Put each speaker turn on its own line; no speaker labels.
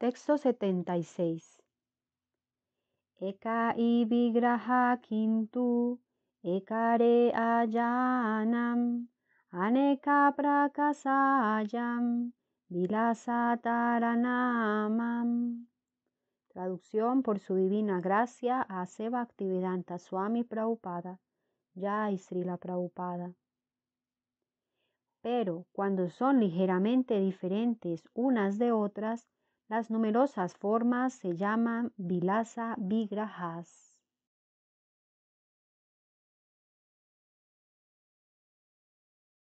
Texto 76.
Eka ibigraha kintu, ekare ayanam, aneka prakasayam, vilasataranamam. Traducción por su divina gracia a Seva Swami Prabhupada, Jai Srila Prabhupada. Pero cuando son ligeramente diferentes unas de otras, las numerosas formas se llaman Vilasa vigrajas.